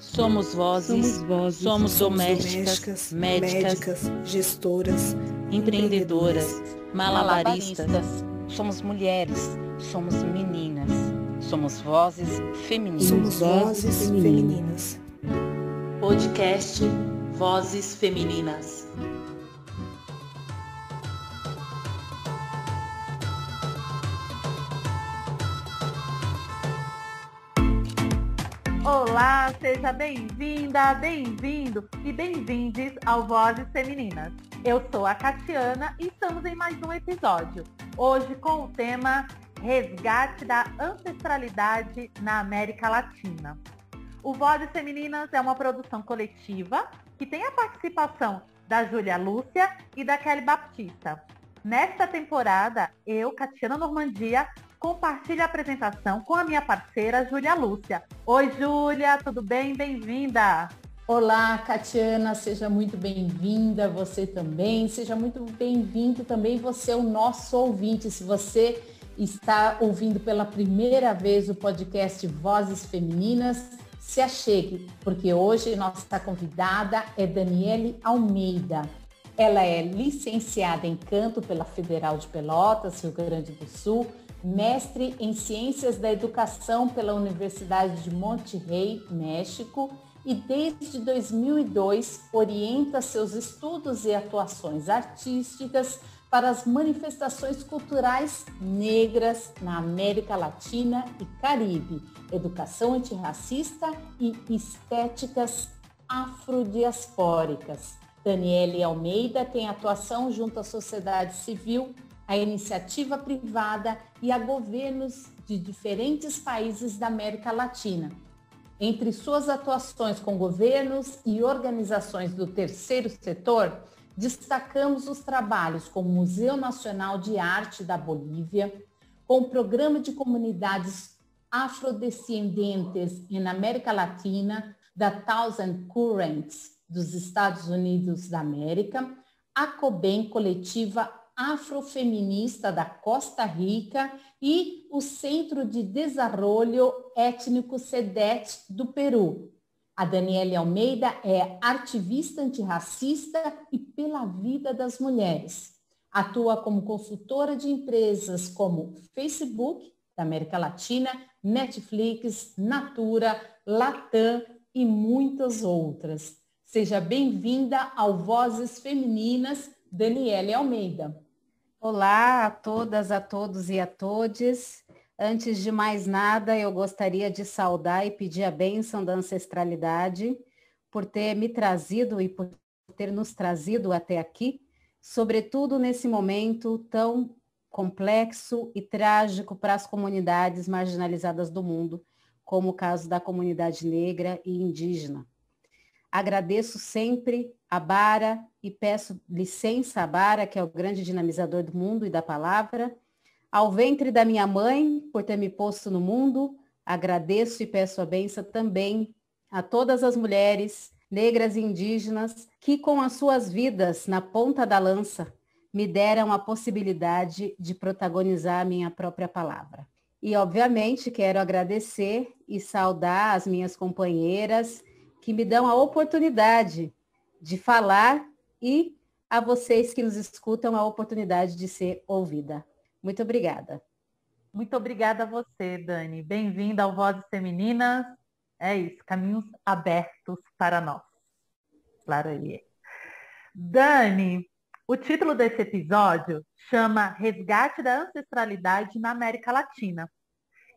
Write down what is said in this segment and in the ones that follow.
Somos vozes, somos, vozes, somos domésticas, domésticas médicas, médicas, gestoras, empreendedoras, malabaristas, malabaristas, somos mulheres, somos meninas, somos vozes femininas. Somos vozes femininas. Podcast Vozes Femininas. Olá, seja bem-vinda, bem-vindo e bem-vindes ao Vozes Femininas. Eu sou a Catiana e estamos em mais um episódio. Hoje com o tema Resgate da Ancestralidade na América Latina. O Vozes Femininas é uma produção coletiva que tem a participação da Júlia Lúcia e da Kelly Baptista. Nesta temporada, eu, Catiana Normandia, Compartilhe a apresentação com a minha parceira Júlia Lúcia. Oi, Júlia, tudo bem? Bem-vinda! Olá, Catiana, seja muito bem-vinda, você também. Seja muito bem-vindo também você, é o nosso ouvinte. Se você está ouvindo pela primeira vez o podcast Vozes Femininas, se achegue, porque hoje nossa convidada é Daniele Almeida. Ela é licenciada em canto pela Federal de Pelotas, Rio Grande do Sul, mestre em Ciências da Educação pela Universidade de Monterrey, México, e desde 2002 orienta seus estudos e atuações artísticas para as manifestações culturais negras na América Latina e Caribe, educação antirracista e estéticas afrodiaspóricas. Daniele Almeida tem atuação junto à sociedade civil a iniciativa privada e a governos de diferentes países da América Latina. Entre suas atuações com governos e organizações do terceiro setor, destacamos os trabalhos com o Museu Nacional de Arte da Bolívia, com o Programa de Comunidades Afrodescendentes na América Latina da Thousand Currents dos Estados Unidos da América, a COBEM Coletiva afrofeminista da Costa Rica e o Centro de Desarrollo Étnico SEDET do Peru. A Daniele Almeida é ativista antirracista e pela vida das mulheres. Atua como consultora de empresas como Facebook, da América Latina, Netflix, Natura, Latam e muitas outras. Seja bem-vinda ao Vozes Femininas, Daniele Almeida. Olá a todas, a todos e a todes. Antes de mais nada, eu gostaria de saudar e pedir a bênção da ancestralidade por ter me trazido e por ter nos trazido até aqui, sobretudo nesse momento tão complexo e trágico para as comunidades marginalizadas do mundo, como o caso da comunidade negra e indígena. Agradeço sempre a Bara e peço licença a Bara, que é o grande dinamizador do mundo e da palavra, ao ventre da minha mãe por ter me posto no mundo. Agradeço e peço a benção também a todas as mulheres negras e indígenas que com as suas vidas na ponta da lança me deram a possibilidade de protagonizar a minha própria palavra. E obviamente quero agradecer e saudar as minhas companheiras que me dão a oportunidade de falar e a vocês que nos escutam a oportunidade de ser ouvida. Muito obrigada. Muito obrigada a você, Dani. Bem-vinda ao Vozes Femininas. É isso, caminhos abertos para nós. Claro, ele é. Dani, o título desse episódio chama Resgate da Ancestralidade na América Latina.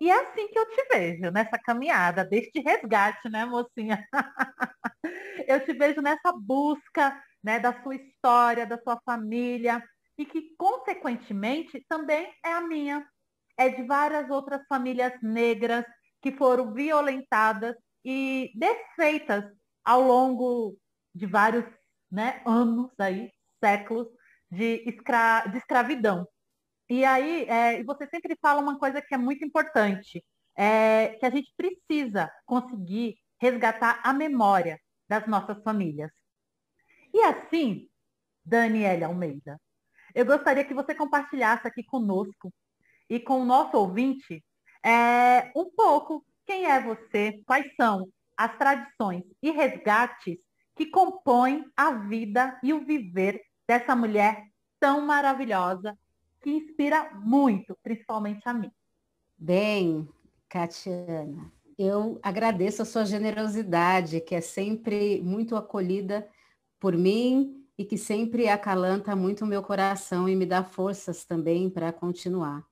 E é assim que eu te vejo, nessa caminhada, deste resgate, né, mocinha? eu te vejo nessa busca né, da sua história, da sua família, e que, consequentemente, também é a minha. É de várias outras famílias negras que foram violentadas e desfeitas ao longo de vários né, anos aí, séculos de, escra de escravidão. E aí, é, você sempre fala uma coisa que é muito importante, é, que a gente precisa conseguir resgatar a memória das nossas famílias. E assim, Daniela Almeida, eu gostaria que você compartilhasse aqui conosco e com o nosso ouvinte é, um pouco quem é você, quais são as tradições e resgates que compõem a vida e o viver dessa mulher tão maravilhosa que inspira muito, principalmente a mim. Bem, Catiana, eu agradeço a sua generosidade, que é sempre muito acolhida por mim e que sempre acalanta muito o meu coração e me dá forças também para continuar.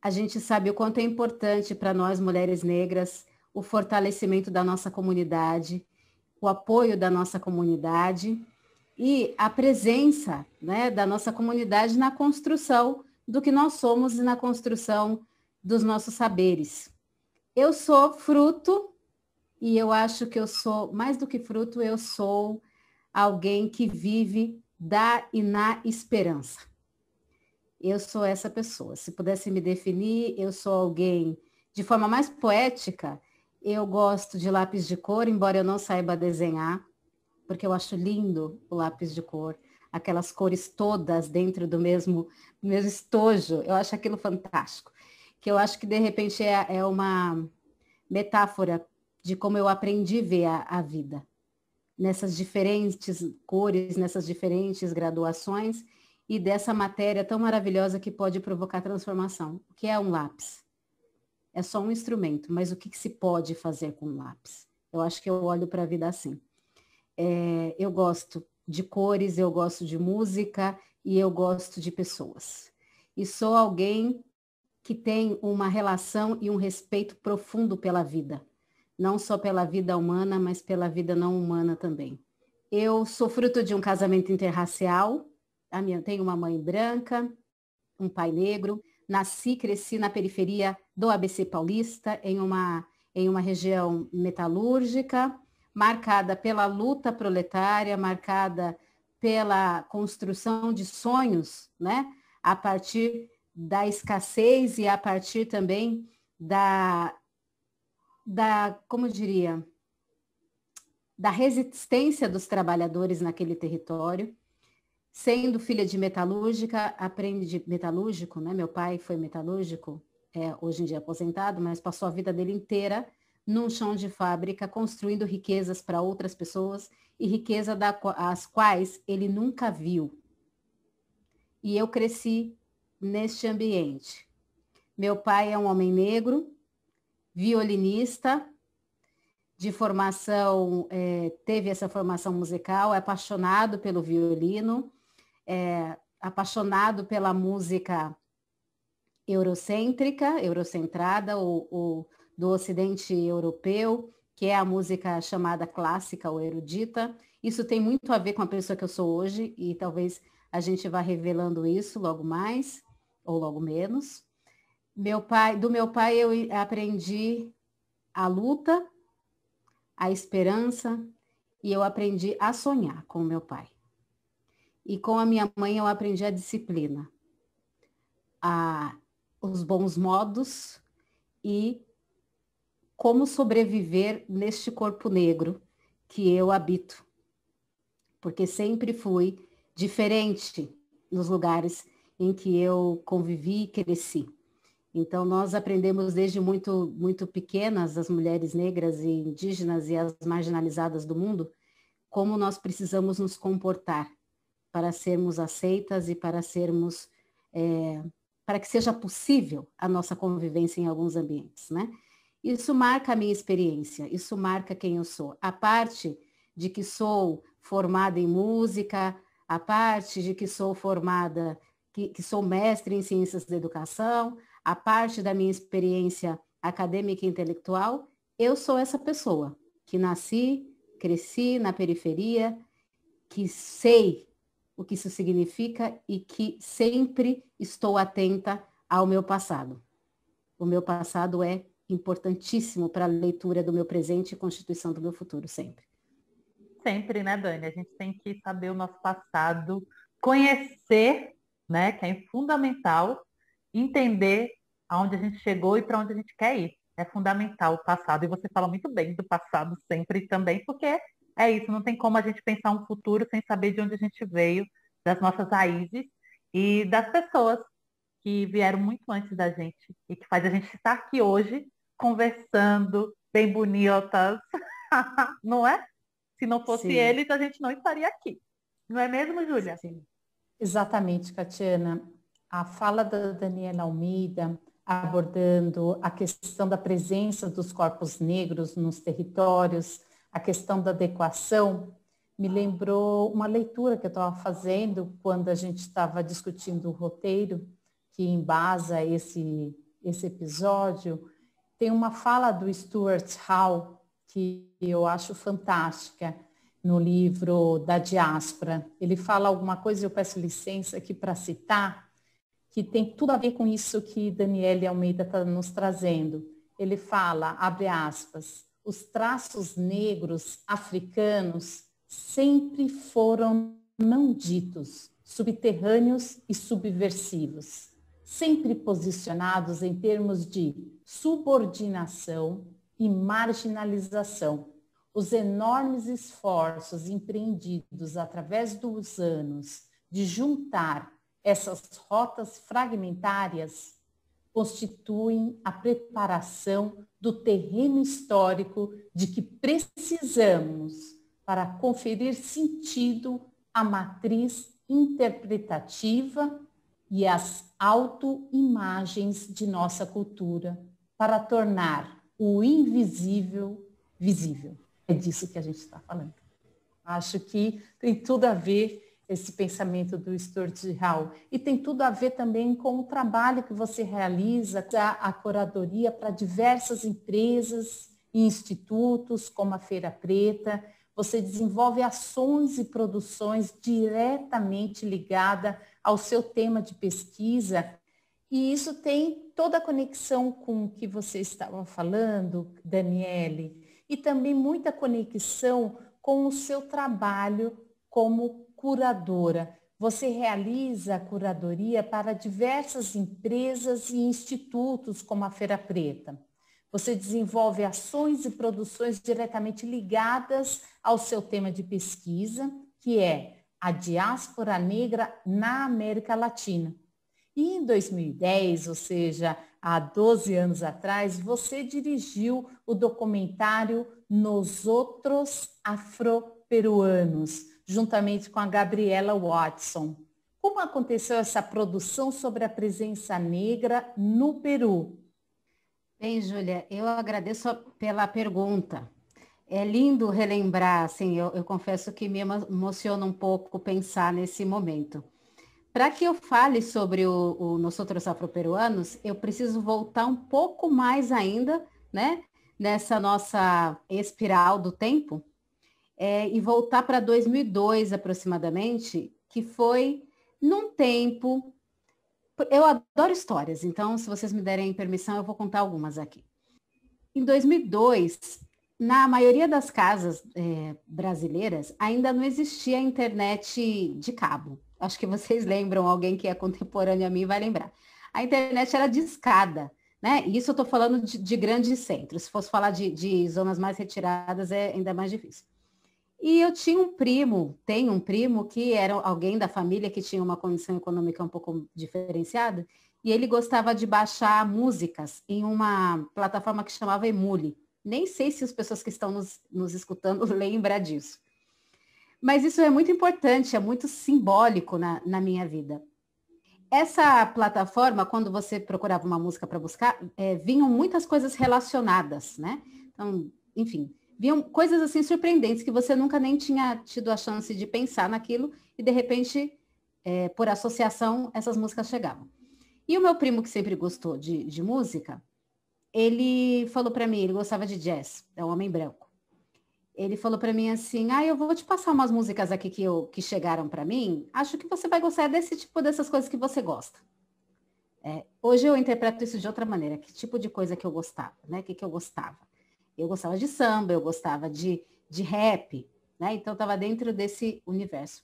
A gente sabe o quanto é importante para nós mulheres negras o fortalecimento da nossa comunidade, o apoio da nossa comunidade e a presença né, da nossa comunidade na construção do que nós somos e na construção dos nossos saberes. Eu sou fruto e eu acho que eu sou, mais do que fruto, eu sou alguém que vive da e na esperança. Eu sou essa pessoa. Se pudesse me definir, eu sou alguém de forma mais poética. Eu gosto de lápis de cor, embora eu não saiba desenhar porque eu acho lindo o lápis de cor, aquelas cores todas dentro do mesmo, mesmo estojo. Eu acho aquilo fantástico. Que eu acho que de repente é, é uma metáfora de como eu aprendi a ver a, a vida nessas diferentes cores, nessas diferentes graduações e dessa matéria tão maravilhosa que pode provocar transformação. O que é um lápis? É só um instrumento, mas o que, que se pode fazer com um lápis? Eu acho que eu olho para a vida assim é, eu gosto de cores, eu gosto de música e eu gosto de pessoas. E sou alguém que tem uma relação e um respeito profundo pela vida, não só pela vida humana, mas pela vida não humana também. Eu sou fruto de um casamento interracial, a minha, tenho uma mãe branca, um pai negro, nasci e cresci na periferia do ABC Paulista, em uma, em uma região metalúrgica, marcada pela luta proletária, marcada pela construção de sonhos, né? A partir da escassez e a partir também da, da como diria, da resistência dos trabalhadores naquele território. Sendo filha de metalúrgica, aprende metalúrgico, né? Meu pai foi metalúrgico, é, hoje em dia aposentado, mas passou a vida dele inteira num chão de fábrica, construindo riquezas para outras pessoas e riqueza das quais ele nunca viu. E eu cresci neste ambiente. Meu pai é um homem negro, violinista, de formação, é, teve essa formação musical, é apaixonado pelo violino, é apaixonado pela música eurocêntrica, eurocentrada ou, ou do Ocidente Europeu, que é a música chamada clássica ou erudita. Isso tem muito a ver com a pessoa que eu sou hoje e talvez a gente vá revelando isso logo mais ou logo menos. Meu pai, do meu pai eu aprendi a luta, a esperança e eu aprendi a sonhar com meu pai. E com a minha mãe eu aprendi a disciplina, a, os bons modos e como sobreviver neste corpo negro que eu habito. Porque sempre fui diferente nos lugares em que eu convivi e cresci. Então nós aprendemos desde muito muito pequenas as mulheres negras e indígenas e as marginalizadas do mundo como nós precisamos nos comportar para sermos aceitas e para sermos é, para que seja possível a nossa convivência em alguns ambientes, né? Isso marca a minha experiência, isso marca quem eu sou. A parte de que sou formada em música, a parte de que sou formada, que, que sou mestre em ciências da educação, a parte da minha experiência acadêmica e intelectual, eu sou essa pessoa que nasci, cresci na periferia, que sei o que isso significa e que sempre estou atenta ao meu passado. O meu passado é importantíssimo para a leitura do meu presente e constituição do meu futuro sempre. Sempre, né, Dani? A gente tem que saber o nosso passado, conhecer, né, que é fundamental, entender aonde a gente chegou e para onde a gente quer ir. É fundamental o passado. E você fala muito bem do passado sempre também, porque é isso, não tem como a gente pensar um futuro sem saber de onde a gente veio, das nossas raízes e das pessoas que vieram muito antes da gente e que faz a gente estar aqui hoje conversando, bem bonitas, não é? Se não fosse Sim. eles, a gente não estaria aqui. Não é mesmo, Júlia? Sim. Exatamente, Catiana. A fala da Daniela Almeida, abordando a questão da presença dos corpos negros nos territórios, a questão da adequação, me lembrou uma leitura que eu estava fazendo quando a gente estava discutindo o roteiro que embasa esse, esse episódio, tem uma fala do Stuart Hall que eu acho fantástica no livro da diáspora. Ele fala alguma coisa, eu peço licença aqui para citar, que tem tudo a ver com isso que Daniele Almeida está nos trazendo. Ele fala, abre aspas, os traços negros africanos sempre foram não ditos, subterrâneos e subversivos, sempre posicionados em termos de subordinação e marginalização. Os enormes esforços empreendidos através dos anos de juntar essas rotas fragmentárias constituem a preparação do terreno histórico de que precisamos para conferir sentido à matriz interpretativa e às autoimagens de nossa cultura para tornar o invisível visível. É disso que a gente está falando. Acho que tem tudo a ver esse pensamento do Stuart Hall. E tem tudo a ver também com o trabalho que você realiza, a, a curadoria para diversas empresas e institutos, como a Feira Preta. Você desenvolve ações e produções diretamente ligada ao seu tema de pesquisa e isso tem toda a conexão com o que você estava falando, Daniele, e também muita conexão com o seu trabalho como curadora. Você realiza a curadoria para diversas empresas e institutos, como a Feira Preta. Você desenvolve ações e produções diretamente ligadas ao seu tema de pesquisa, que é a diáspora negra na América Latina. E em 2010, ou seja, há 12 anos atrás, você dirigiu o documentário Nos Outros Afro-Peruanos, juntamente com a Gabriela Watson. Como aconteceu essa produção sobre a presença negra no Peru? Bem, Júlia, eu agradeço pela pergunta. É lindo relembrar, assim, eu, eu confesso que me emociona um pouco pensar nesse momento. Para que eu fale sobre o, o Nós Outros Afroperuanos, eu preciso voltar um pouco mais ainda, né? Nessa nossa espiral do tempo, é, e voltar para 2002 aproximadamente, que foi num tempo. Eu adoro histórias, então, se vocês me derem permissão, eu vou contar algumas aqui. Em 2002, na maioria das casas é, brasileiras, ainda não existia internet de cabo acho que vocês lembram, alguém que é contemporâneo a mim vai lembrar. A internet era discada, né? isso eu estou falando de, de, grandes centros. Se fosse falar de, de, zonas mais retiradas, é ainda mais difícil. E eu tinha um primo, tenho um primo que era alguém da família que tinha uma condição econômica um pouco diferenciada, e ele gostava de baixar músicas em uma plataforma que chamava Emule. Nem sei se as pessoas que estão nos, nos escutando lembram disso. Mas isso é muito importante, é muito simbólico na, na minha vida. Essa plataforma, quando você procurava uma música para buscar, é, vinham muitas coisas relacionadas, né? Então, enfim, vinham coisas assim surpreendentes que você nunca nem tinha tido a chance de pensar naquilo e de repente, é, por associação, essas músicas chegavam. E o meu primo, que sempre gostou de, de música, ele falou para mim, ele gostava de jazz, é um homem branco ele falou para mim assim: "Ah, eu vou te passar umas músicas aqui que eu, que chegaram para mim. Acho que você vai gostar desse tipo dessas coisas que você gosta." É, hoje eu interpreto isso de outra maneira. Que tipo de coisa que eu gostava, né? Que que eu gostava? Eu gostava de samba, eu gostava de, de rap, né? Então estava dentro desse universo.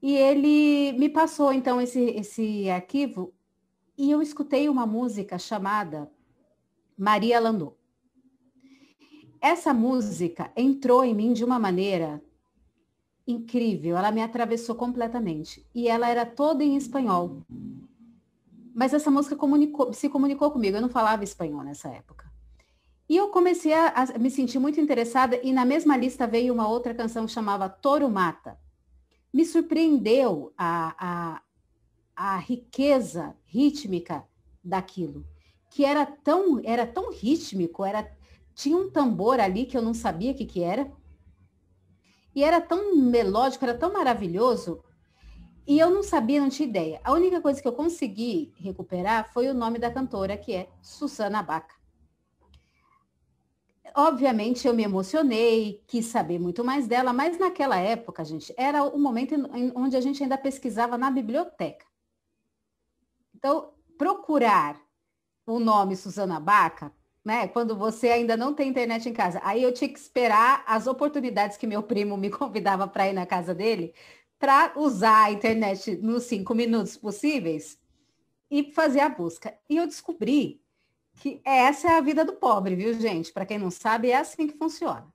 E ele me passou então esse esse arquivo e eu escutei uma música chamada Maria Landau. Essa música entrou em mim de uma maneira incrível, ela me atravessou completamente. E ela era toda em espanhol. Mas essa música comunicou, se comunicou comigo, eu não falava espanhol nessa época. E eu comecei a, a, me sentir muito interessada e na mesma lista veio uma outra canção que chamava Toro Mata. Me surpreendeu a, a, a riqueza rítmica daquilo, que era tão, era tão rítmico, era tinha um tambor ali que eu não sabia o que, que era. E era tão melódico, era tão maravilhoso. E eu não sabia, não tinha ideia. A única coisa que eu consegui recuperar foi o nome da cantora, que é Susana Baca. Obviamente eu me emocionei, quis saber muito mais dela, mas naquela época, gente, era o momento em, onde a gente ainda pesquisava na biblioteca. Então, procurar o nome Susana Baca né? Quando você ainda não tem internet em casa. Aí eu tinha que esperar as oportunidades que meu primo me convidava para ir na casa dele para usar a internet nos cinco minutos possíveis e fazer a busca. E eu descobri que essa é a vida do pobre, viu, gente? Para quem não sabe, é assim que funciona.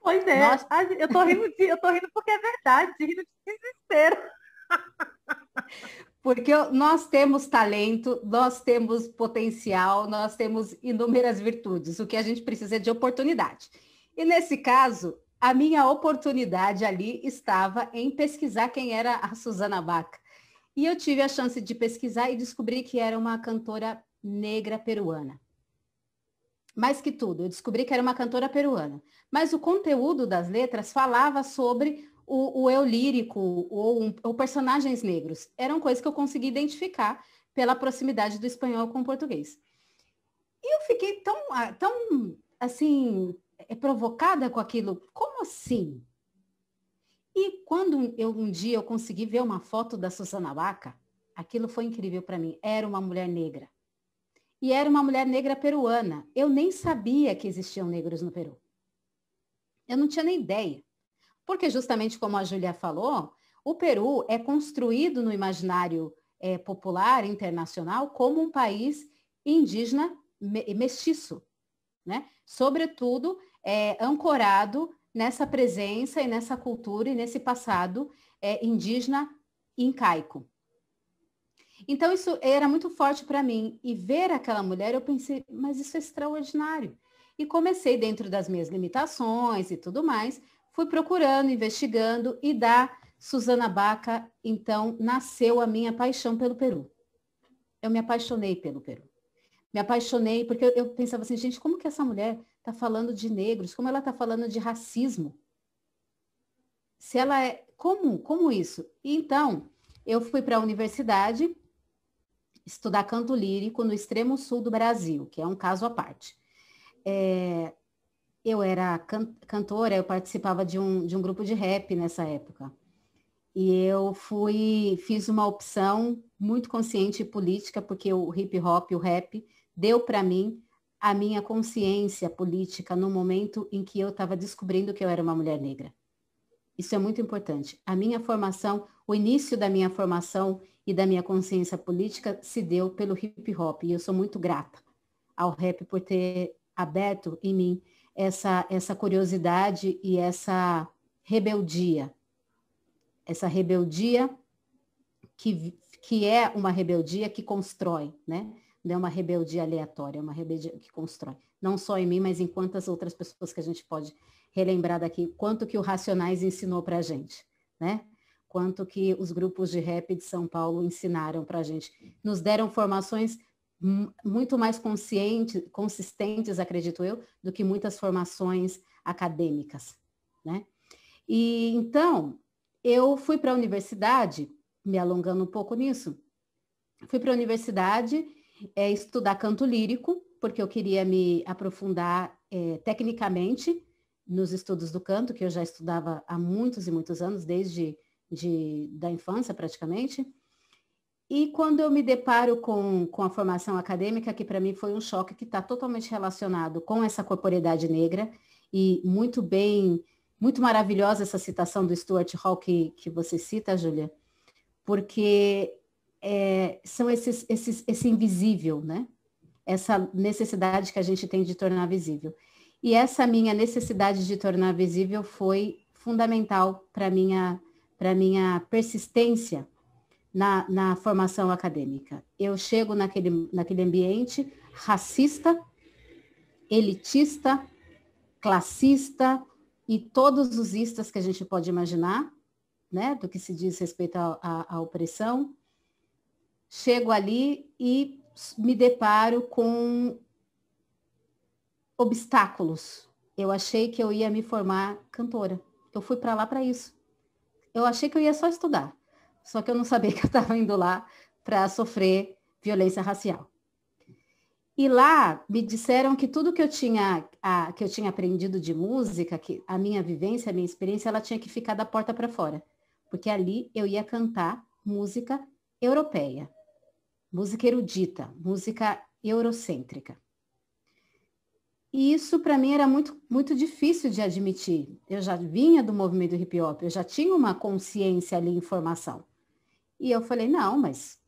Pois é, Nós... eu, tô rindo de, eu tô rindo porque é verdade, rindo de desespero. Porque nós temos talento, nós temos potencial, nós temos inúmeras virtudes. O que a gente precisa é de oportunidade. E nesse caso, a minha oportunidade ali estava em pesquisar quem era a Suzana Baca. E eu tive a chance de pesquisar e descobri que era uma cantora negra peruana. Mais que tudo, eu descobri que era uma cantora peruana. Mas o conteúdo das letras falava sobre o, o eu lírico ou, um, ou personagens negros. Eram coisas que eu consegui identificar pela proximidade do espanhol com o português. E eu fiquei tão, ah, tão assim, eh, provocada com aquilo. Como assim? E quando eu, um dia eu consegui ver uma foto da Susana Baca, aquilo foi incrível para mim. Era uma mulher negra. E era uma mulher negra peruana. Eu nem sabia que existiam negros no Peru. Eu não tinha nem ideia. Porque justamente como a Júlia falou, o Peru é construído no imaginário é, popular internacional como um país indígena me mestiço, né? sobretudo é, ancorado nessa presença e nessa cultura e nesse passado é, indígena incaico. Então isso era muito forte para mim e ver aquela mulher eu pensei, mas isso é extraordinário. E comecei dentro das minhas limitações e tudo mais, Fui procurando, investigando e da Suzana Baca, então, nasceu a minha paixão pelo Peru. Eu me apaixonei pelo Peru. Me apaixonei porque eu, eu pensava assim, gente, como que essa mulher está falando de negros? Como ela está falando de racismo? Se ela é comum, como isso? então, eu fui para a universidade estudar canto lírico no extremo sul do Brasil, que é um caso à parte. É, eu era can cantora, eu participava de um, de um grupo de rap nessa época. E eu fui, fiz uma opção muito consciente e política, porque o hip hop, o rap, deu para mim a minha consciência política no momento em que eu estava descobrindo que eu era uma mulher negra. Isso é muito importante. A minha formação, o início da minha formação e da minha consciência política se deu pelo hip hop, e eu sou muito grata ao rap por ter aberto em mim essa, essa curiosidade e essa rebeldia. Essa rebeldia que, que é uma rebeldia que constrói, né? Não é uma rebeldia aleatória, é uma rebeldia que constrói. Não só em mim, mas em quantas outras pessoas que a gente pode relembrar daqui. Quanto que o Racionais ensinou para a gente, né? Quanto que os grupos de rap de São Paulo ensinaram para a gente. Nos deram formações muito mais consciente, consistentes, acredito eu, do que muitas formações acadêmicas, né? E então, eu fui para a universidade, me alongando um pouco nisso, fui para a universidade é, estudar canto lírico, porque eu queria me aprofundar é, tecnicamente nos estudos do canto, que eu já estudava há muitos e muitos anos, desde de, da infância praticamente. E quando eu me deparo com, com a formação acadêmica, que para mim foi um choque que está totalmente relacionado com essa corporeidade negra, e muito bem, muito maravilhosa essa citação do Stuart Hall que, que você cita, Júlia, porque é, são esses, esses, esse invisível, né? Essa necessidade que a gente tem de tornar visível. E essa minha necessidade de tornar visível foi fundamental para minha para minha persistência na, na formação acadêmica. Eu chego naquele, naquele ambiente racista, elitista, classista e todos os istas que a gente pode imaginar, né, do que se diz respeito à opressão. Chego ali e me deparo com obstáculos. Eu achei que eu ia me formar cantora. Eu fui para lá para isso. Eu achei que eu ia só estudar só que eu não sabia que eu estava indo lá para sofrer violência racial. E lá me disseram que tudo que eu tinha a, que eu tinha aprendido de música, que a minha vivência, a minha experiência, ela tinha que ficar da porta para fora, porque ali eu ia cantar música europeia, música erudita, música eurocêntrica. E isso para mim era muito muito difícil de admitir. Eu já vinha do movimento hip hop, eu já tinha uma consciência ali em formação. E eu falei, não, mas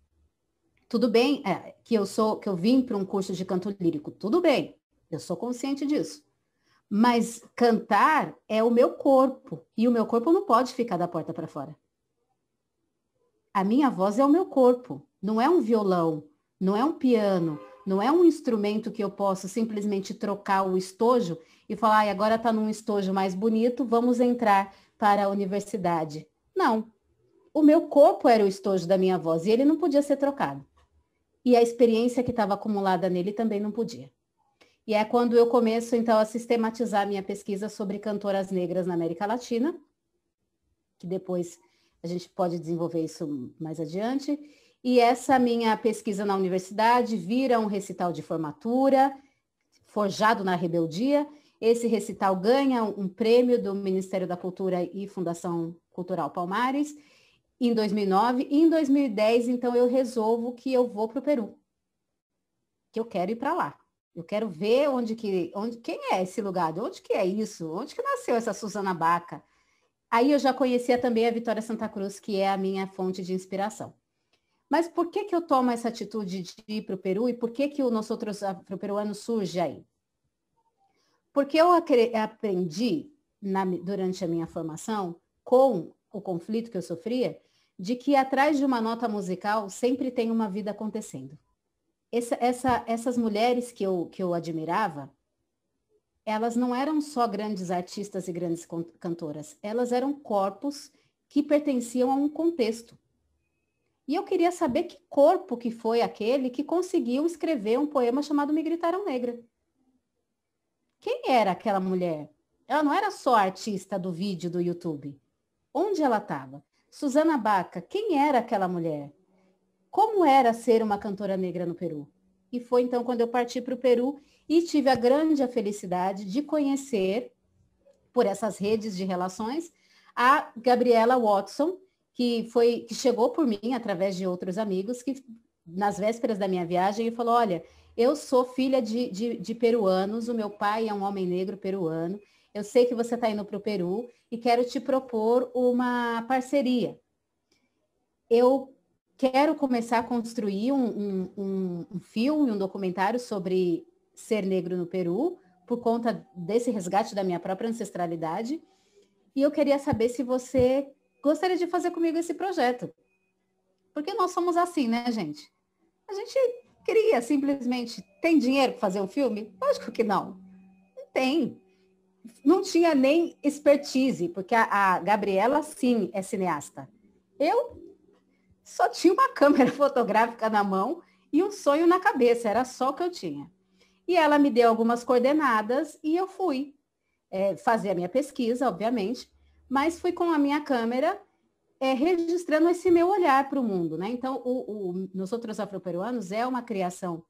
tudo bem é, que eu sou, que eu vim para um curso de canto lírico, tudo bem, eu sou consciente disso. Mas cantar é o meu corpo, e o meu corpo não pode ficar da porta para fora. A minha voz é o meu corpo, não é um violão, não é um piano, não é um instrumento que eu posso simplesmente trocar o estojo e falar, ah, agora está num estojo mais bonito, vamos entrar para a universidade. Não, o meu corpo era o estojo da minha voz e ele não podia ser trocado. E a experiência que estava acumulada nele também não podia. E é quando eu começo, então, a sistematizar minha pesquisa sobre cantoras negras na América Latina, que depois a gente pode desenvolver isso mais adiante. E essa minha pesquisa na universidade vira um recital de formatura, forjado na rebeldia. Esse recital ganha um prêmio do Ministério da Cultura e Fundação Cultural Palmares em 2009 e em 2010, então eu resolvo que eu vou para o Peru. Que eu quero ir para lá. Eu quero ver onde que, onde, quem é esse lugar, de onde que é isso, onde que nasceu essa Suzana Baca. Aí eu já conhecia também a Vitória Santa Cruz, que é a minha fonte de inspiração. Mas por que que eu tomo essa atitude de ir para o Peru e por que que o nosso outro afro-peruano surge aí? Porque eu aprendi na, durante a minha formação com o conflito que eu sofria, de que atrás de uma nota musical sempre tem uma vida acontecendo. Essa, essa, essas mulheres que eu, que eu admirava, elas não eram só grandes artistas e grandes cantoras, elas eram corpos que pertenciam a um contexto. E eu queria saber que corpo que foi aquele que conseguiu escrever um poema chamado Me Gritaram Negra. Quem era aquela mulher? Ela não era só artista do vídeo do YouTube. Onde ela estava? Suzana Baca, quem era aquela mulher? Como era ser uma cantora negra no Peru? E foi então quando eu parti para o Peru e tive a grande a felicidade de conhecer, por essas redes de relações, a Gabriela Watson, que foi que chegou por mim através de outros amigos que nas vésperas da minha viagem e falou: Olha, eu sou filha de, de, de peruanos, o meu pai é um homem negro peruano, eu sei que você está indo para o Peru e quero te propor uma parceria. Eu quero começar a construir um, um, um filme, um documentário sobre ser negro no Peru, por conta desse resgate da minha própria ancestralidade. E eu queria saber se você gostaria de fazer comigo esse projeto. Porque nós somos assim, né, gente? A gente queria simplesmente. Tem dinheiro para fazer um filme? Lógico que não. Não tem não tinha nem expertise, porque a, a Gabriela, sim, é cineasta. Eu só tinha uma câmera fotográfica na mão e um sonho na cabeça, era só o que eu tinha. E ela me deu algumas coordenadas e eu fui é, fazer a minha pesquisa, obviamente, mas fui com a minha câmera é, registrando esse meu olhar para o mundo. Né? Então, o, o, Nos Outros Afroperuanos é uma criação,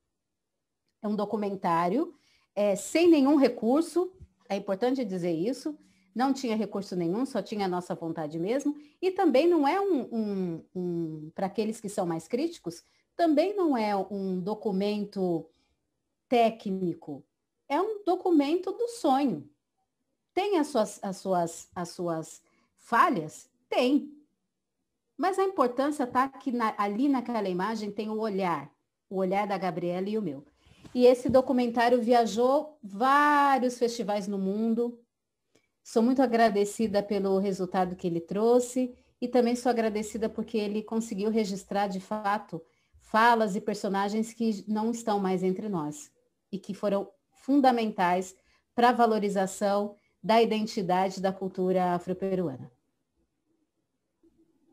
é um documentário é, sem nenhum recurso, é importante dizer isso. Não tinha recurso nenhum, só tinha a nossa vontade mesmo. E também não é um, um, um para aqueles que são mais críticos, também não é um documento técnico. É um documento do sonho. Tem as suas, as suas, as suas falhas? Tem. Mas a importância está que na, ali naquela imagem tem o olhar, o olhar da Gabriela e o meu. E esse documentário viajou vários festivais no mundo. Sou muito agradecida pelo resultado que ele trouxe e também sou agradecida porque ele conseguiu registrar de fato falas e personagens que não estão mais entre nós e que foram fundamentais para a valorização da identidade da cultura afro-peruana.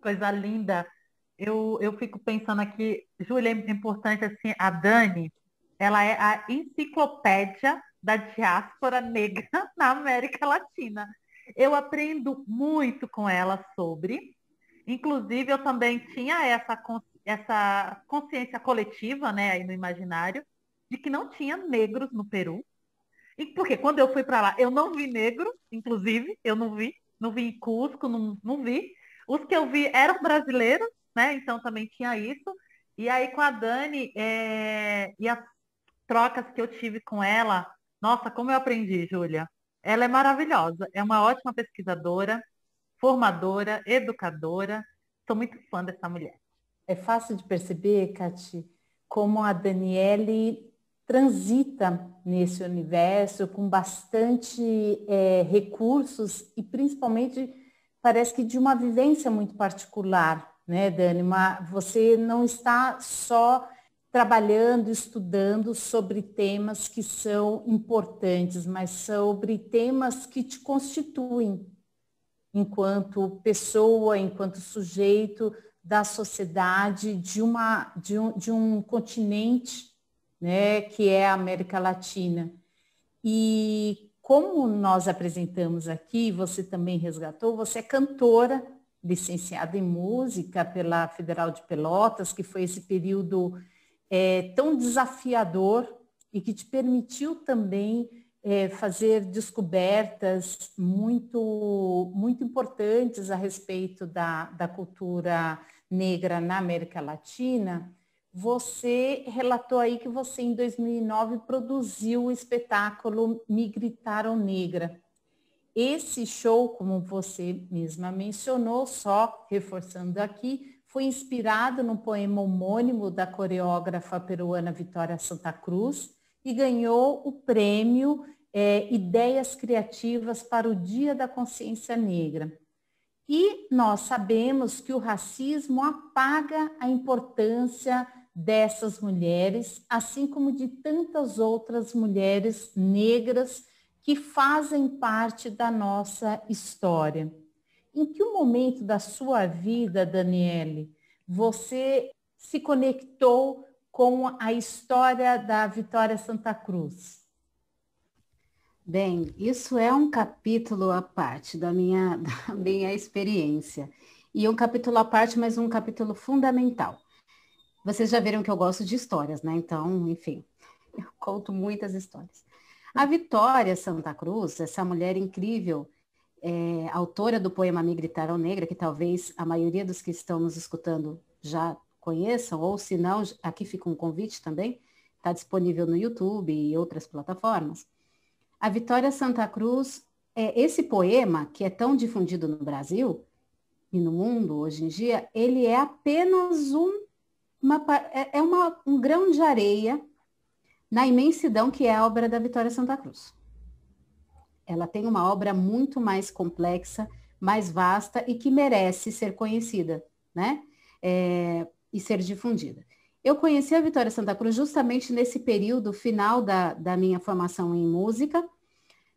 Coisa linda. Eu, eu fico pensando aqui, Júlia, é importante assim, a Dani, ela é a enciclopédia da diáspora negra na América Latina. Eu aprendo muito com ela sobre. Inclusive, eu também tinha essa, essa consciência coletiva, né, aí no imaginário, de que não tinha negros no Peru. E porque quando eu fui para lá, eu não vi negro, inclusive, eu não vi, não vi em Cusco, não, não vi. Os que eu vi eram brasileiros, né? Então também tinha isso. E aí com a Dani é... e a trocas que eu tive com ela, nossa, como eu aprendi, Júlia. Ela é maravilhosa, é uma ótima pesquisadora, formadora, educadora. Sou muito fã dessa mulher. É fácil de perceber, Cati, como a Daniele transita nesse universo com bastante é, recursos e principalmente parece que de uma vivência muito particular, né, Dani? Uma, você não está só trabalhando, estudando sobre temas que são importantes, mas sobre temas que te constituem enquanto pessoa, enquanto sujeito da sociedade de, uma, de, um, de um continente, né, que é a América Latina. E como nós apresentamos aqui, você também resgatou, você é cantora, licenciada em música pela Federal de Pelotas, que foi esse período é, tão desafiador e que te permitiu também é, fazer descobertas muito, muito importantes a respeito da, da cultura negra na América Latina, você relatou aí que você, em 2009, produziu o espetáculo Me Gritaram Negra. Esse show, como você mesma mencionou, só reforçando aqui, foi inspirado num poema homônimo da coreógrafa peruana Vitória Santa Cruz e ganhou o prêmio é, Ideias Criativas para o Dia da Consciência Negra. E nós sabemos que o racismo apaga a importância dessas mulheres, assim como de tantas outras mulheres negras que fazem parte da nossa história. Em que momento da sua vida, Daniele, você se conectou com a história da Vitória Santa Cruz? Bem, isso é um capítulo à parte da minha, da minha experiência. E um capítulo à parte, mas um capítulo fundamental. Vocês já viram que eu gosto de histórias, né? Então, enfim, eu conto muitas histórias. A Vitória Santa Cruz, essa mulher incrível é, autora do poema Me Gritaram Negra, que talvez a maioria dos que estão nos escutando já conheçam, ou se não, aqui fica um convite também, está disponível no YouTube e outras plataformas. A Vitória Santa Cruz, é, esse poema, que é tão difundido no Brasil e no mundo hoje em dia, ele é apenas um, uma, é, é uma, um grão de areia na imensidão que é a obra da Vitória Santa Cruz. Ela tem uma obra muito mais complexa, mais vasta e que merece ser conhecida, né? É, e ser difundida. Eu conheci a Vitória Santa Cruz justamente nesse período final da, da minha formação em música,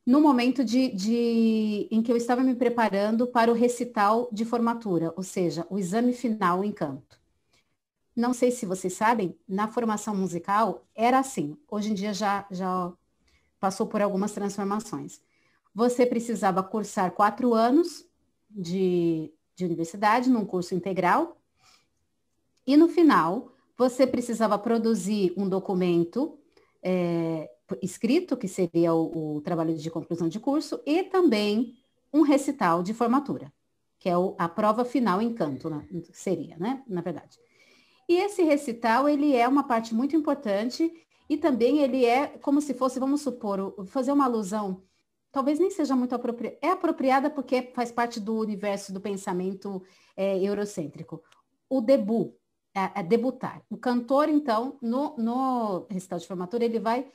no momento de, de, em que eu estava me preparando para o recital de formatura, ou seja, o exame final em canto. Não sei se vocês sabem, na formação musical era assim. Hoje em dia já, já passou por algumas transformações. Você precisava cursar quatro anos de, de universidade, num curso integral. E no final, você precisava produzir um documento é, escrito, que seria o, o, trabalho de conclusão de curso, e também um recital de formatura, que é o, a prova final em canto, né, seria, né? Na verdade. E esse recital, ele é uma parte muito importante e também ele é como se fosse, vamos supor, fazer uma alusão talvez nem seja muito apropriada. É apropriada porque faz parte do universo do pensamento é, eurocêntrico. O debut, é, é, debutar. O cantor, então, no, no recital de formatura, ele vai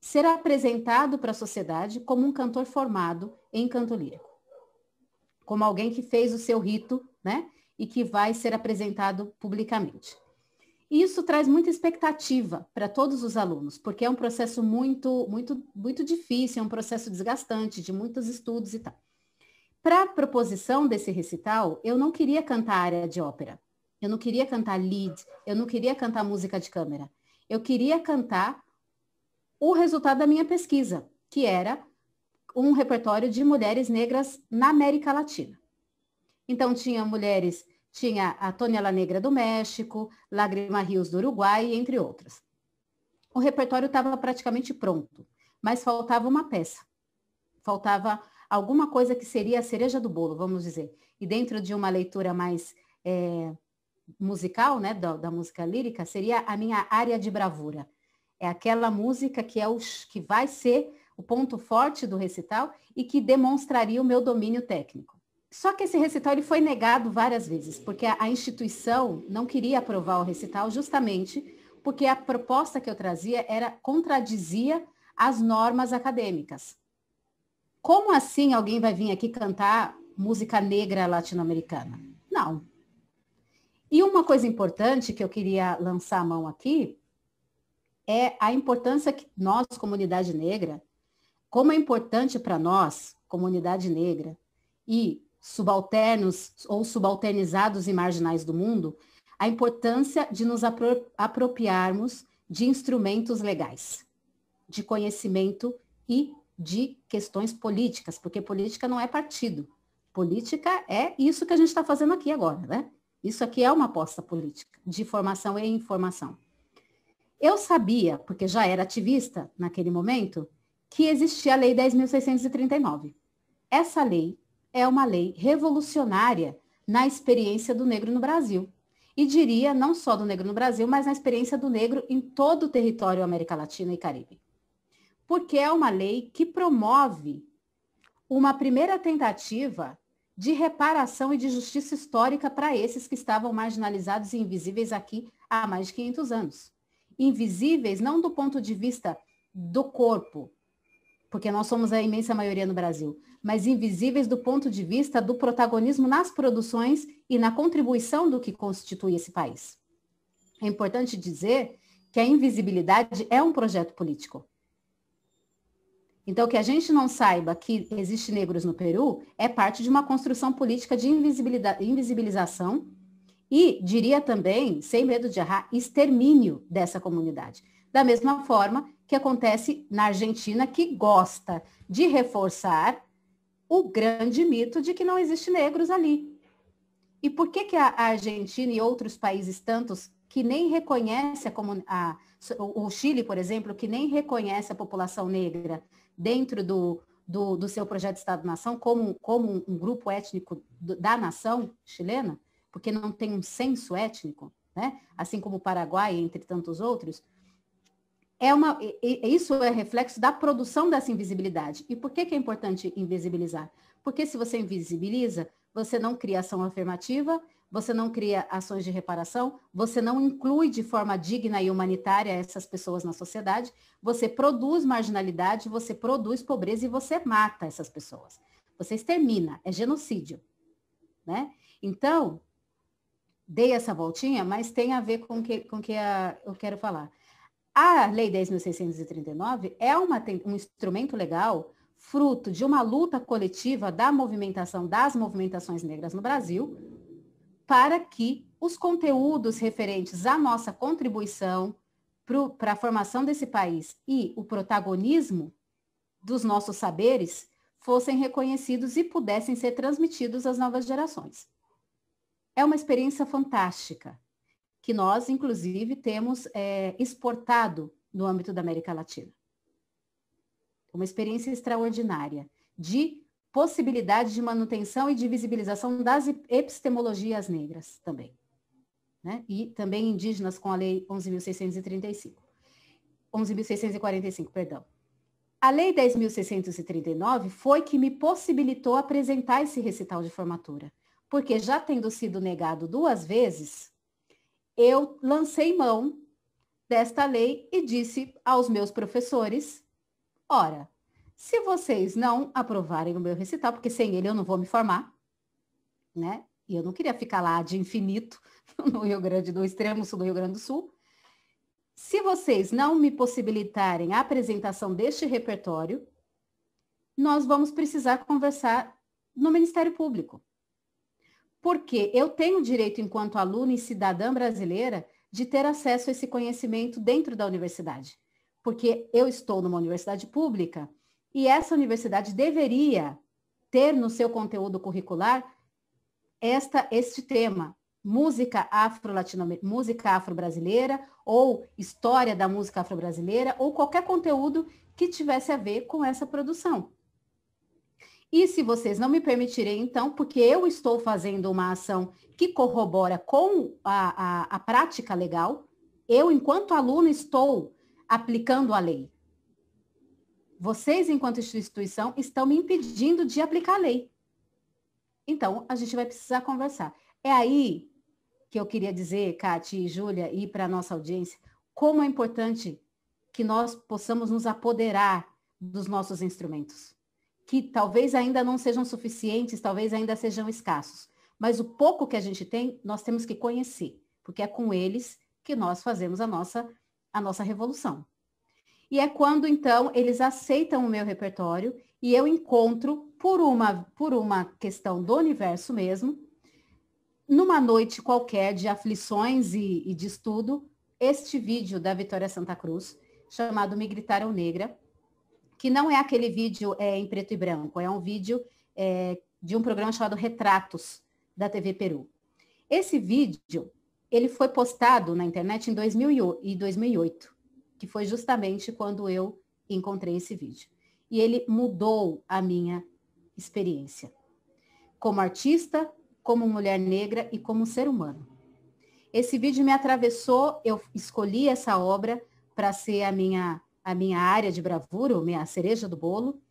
ser apresentado para a sociedade como um cantor formado em canto lírico. Como alguém que fez o seu rito, né? E que vai ser apresentado publicamente. Isso traz muita expectativa para todos os alunos, porque é um processo muito, muito, muito difícil, é um processo desgastante, de muitos estudos e tal. Para a proposição desse recital, eu não queria cantar área de ópera, eu não queria cantar lead, eu não queria cantar música de câmera. Eu queria cantar o resultado da minha pesquisa, que era um repertório de mulheres negras na América Latina. Então, tinha mulheres tinha a Tonela Negra do México, Lágrima Rios do Uruguai, entre outras. O repertório estava praticamente pronto, mas faltava uma peça. Faltava alguma coisa que seria a cereja do bolo, vamos dizer. E dentro de uma leitura mais é, musical, né, da, da, música lírica, seria a minha área de bravura. É aquela música que é o que vai ser o ponto forte do recital e que demonstraria o meu domínio técnico. Só que esse recital ele foi negado várias vezes, porque a, a instituição não queria aprovar o recital justamente porque a proposta que eu trazia era contradizia as normas acadêmicas. Como assim alguém vai vir aqui cantar música negra latino-americana? Não. E uma coisa importante que eu queria lançar a mão aqui é a importância que nós, comunidade negra, como é importante para nós, comunidade negra, e subalternos ou subalternizados e marginais do mundo, a importância de nos apro apropriarmos de instrumentos legais, de conhecimento e de questões políticas, porque política não é partido. Política é isso que a gente está fazendo aqui agora, né? Isso aqui é uma aposta política, de formação e informação. Eu sabia, porque já era ativista naquele momento, que existia a Lei 10.639. Essa lei é uma lei revolucionária na experiência do negro no Brasil. E diria não só do negro no Brasil, mas na experiência do negro em todo o território América Latina e Caribe. Porque é uma lei que promove uma primeira tentativa de reparação e de justiça histórica para esses que estavam marginalizados e invisíveis aqui há mais de 500 anos. Invisíveis não do ponto de vista do corpo, porque nós somos a imensa maioria no Brasil, mas invisíveis do ponto de vista do protagonismo nas produções e na contribuição do que constitui esse país. É importante dizer que a invisibilidade é um projeto político. Então, que a gente não saiba que existe negros no Peru é parte de uma construção política de invisibilização e, diria também, sem medo de errar, extermínio dessa comunidade. Da mesma forma que acontece na Argentina, que gosta de reforçar o grande mito de que não existe negros ali. E por que, que a Argentina e outros países tantos que nem reconhece a, a, o Chile, por exemplo, que nem reconhece a população negra dentro do, do, do seu projeto de Estado-nação como, como um grupo étnico da nação chilena, porque não tem um censo étnico, né? assim como o Paraguai, entre tantos outros, é uma, isso é reflexo da produção dessa invisibilidade. E por que, que é importante invisibilizar? Porque se você invisibiliza, você não cria ação afirmativa, você não cria ações de reparação, você não inclui de forma digna e humanitária essas pessoas na sociedade, você produz marginalidade, você produz pobreza e você mata essas pessoas. Você extermina, é genocídio. Né? Então, dei essa voltinha, mas tem a ver com o que, com que eu quero falar. A Lei 10.639 é uma, um instrumento legal fruto de uma luta coletiva da movimentação das movimentações negras no Brasil para que os conteúdos referentes à nossa contribuição para a formação desse país e o protagonismo dos nossos saberes fossem reconhecidos e pudessem ser transmitidos às novas gerações. É uma experiência fantástica que nós, inclusive, temos é, exportado no âmbito da América Latina. Uma experiência extraordinária de possibilidade de manutenção e de visibilização das epistemologias negras também. Né? E também indígenas com a Lei 11.635. 11.645, perdão. A Lei 10.639 foi que me possibilitou apresentar esse recital de formatura, porque já tendo sido negado duas vezes, eu lancei mão desta lei e disse aos meus professores: ora, se vocês não aprovarem o meu recital, porque sem ele eu não vou me formar, né? E eu não queria ficar lá de infinito no Rio Grande, do extremo sul do Rio Grande do Sul. Se vocês não me possibilitarem a apresentação deste repertório, nós vamos precisar conversar no Ministério Público porque eu tenho direito, enquanto aluna e cidadã brasileira, de ter acesso a esse conhecimento dentro da universidade, porque eu estou numa universidade pública e essa universidade deveria ter no seu conteúdo curricular esta este tema, música afro latino música afro-brasileira ou história da música afro-brasileira ou qualquer conteúdo que tivesse a ver com essa produção. E se vocês não me permitirem, então, porque eu estou fazendo uma ação que corrobora com a, a, a prática legal, eu, enquanto aluna, estou aplicando a lei. Vocês, enquanto instituição, estão me impedindo de aplicar a lei. Então, a gente vai precisar conversar. É aí que eu queria dizer, Cati e Júlia, e para a nossa audiência, como é importante que nós possamos nos apoderar dos nossos instrumentos que talvez ainda não sejam suficientes, talvez ainda sejam escassos. Mas o pouco que a gente tem, nós temos que conhecer, porque é com eles que nós fazemos a nossa, a nossa revolução. E é quando, então, eles aceitam o meu repertório e eu encontro, por uma, por uma questão do universo mesmo, numa noite qualquer de aflições e, e de estudo, este vídeo da Vitória Santa Cruz, chamado Me Gritaram Negra, que não é aquele vídeo é, em preto e branco, é um vídeo é, de um programa chamado Retratos, da TV Peru. Esse vídeo, ele foi postado na internet em 2008, que foi justamente quando eu encontrei esse vídeo. E ele mudou a minha experiência, como artista, como mulher negra e como ser humano. Esse vídeo me atravessou, eu escolhi essa obra para ser a minha a minha área de bravura, minha cereja do bolo.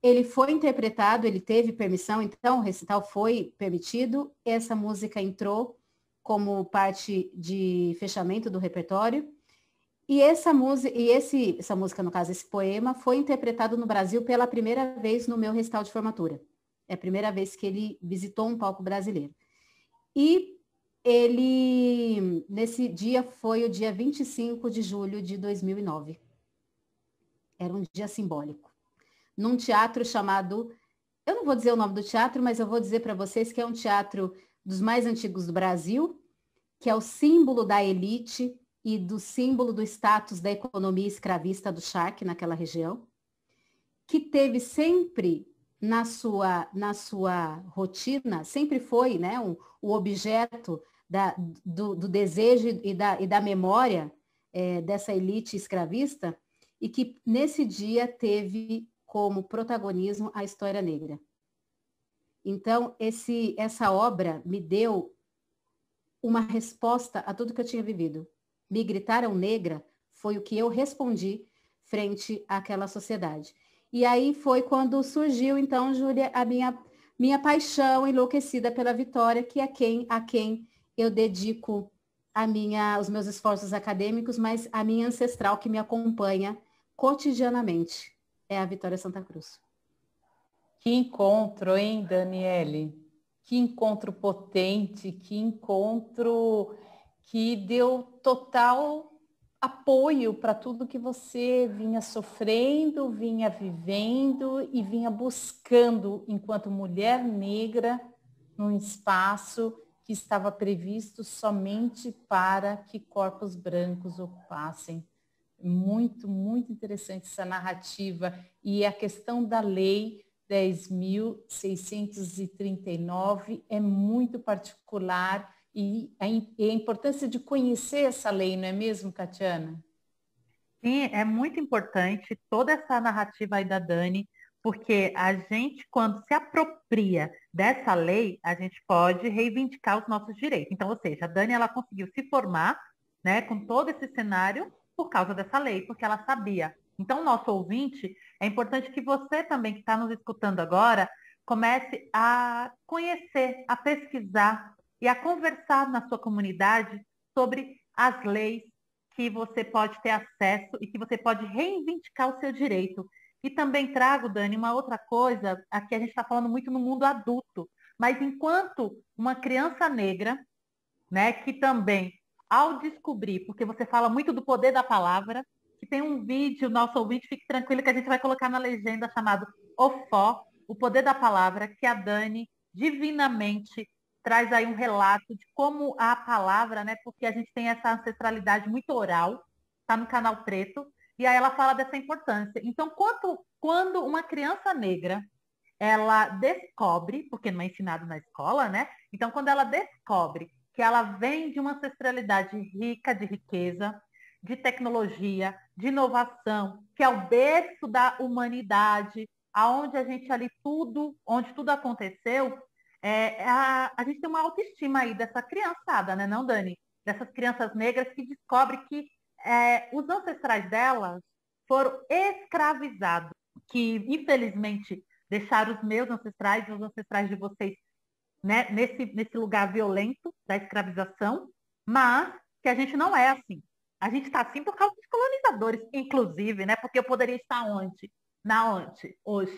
Ele foi interpretado, ele teve permissão, então o recital foi permitido. Essa música entrou como parte de fechamento do repertório. E essa música, e esse, essa música, no caso, esse poema, foi interpretado no Brasil pela primeira vez no meu recital de formatura. É a primeira vez que ele visitou um palco brasileiro. E ele, nesse dia, foi o dia 25 de julho de 2009. Era um dia simbólico. Num teatro chamado. Eu não vou dizer o nome do teatro, mas eu vou dizer para vocês que é um teatro dos mais antigos do Brasil, que é o símbolo da elite e do símbolo do status da economia escravista do Charque naquela região, que teve sempre na sua, na sua rotina, sempre foi né, um, o objeto da, do, do, desejo e da, e da memória é, dessa elite escravista, e que nesse dia teve como protagonismo a história negra. Então, esse, essa obra me deu uma resposta a tudo que eu tinha vivido. Me gritaram negra foi o que eu respondi frente àquela sociedade. E aí foi quando surgiu, então, Júlia, a minha, minha paixão enlouquecida pela vitória, que é quem, a quem eu dedico a minha, os meus esforços acadêmicos, mas a minha ancestral que me acompanha cotidianamente é a Vitória Santa Cruz. Que encontro, hein, Daniele? Que encontro potente, que encontro que deu total apoio para tudo que você vinha sofrendo, vinha vivendo e vinha buscando enquanto mulher negra num espaço que estava previsto somente para que corpos brancos ocupassem muito, muito interessante essa narrativa e a questão da lei 10.639 é muito particular e a, importância de conhecer essa lei, não é mesmo, Catiana? Sim, é muito importante toda essa narrativa aí da Dani, porque a gente, quando se apropria dessa lei, a gente pode reivindicar os nossos direitos. Então, ou seja, a Dani ela conseguiu se formar né, com todo esse cenário por causa dessa lei, porque ela sabia. Então, nosso ouvinte, é importante que você também que está nos escutando agora comece a conhecer, a pesquisar e a conversar na sua comunidade sobre as leis que você pode ter acesso e que você pode reivindicar o seu direito. E também trago, Dani, uma outra coisa, aqui a gente está falando muito no mundo adulto, mas enquanto uma criança negra, né, que também ao descobrir, porque você fala muito do poder da palavra, que tem um vídeo, nosso ouvinte, fique tranquilo que a gente vai colocar na legenda chamado OFO, o poder da palavra, que a Dani divinamente traz aí um relato de como a palavra, né? Porque a gente tem essa ancestralidade muito oral, tá no canal preto, e aí ela fala dessa importância. Então, quanto, quando uma criança negra ela descobre, porque não é ensinado na escola, né? Então, quando ela descobre que ela vem de uma ancestralidade rica de riqueza, de tecnologia, de inovação, que é o berço da humanidade, aonde a gente ali tudo, onde tudo aconteceu, é, a, a gente tem uma autoestima aí dessa criançada, né, não, Dani? Dessas crianças negras que descobre que é, os ancestrais delas foram escravizados, que infelizmente deixaram os meus ancestrais e os ancestrais de vocês né, nesse, nesse lugar violento da escravização, mas que a gente não é assim. A gente está assim por causa dos colonizadores, inclusive, né? Porque eu poderia estar onde? Na onde? Hoje.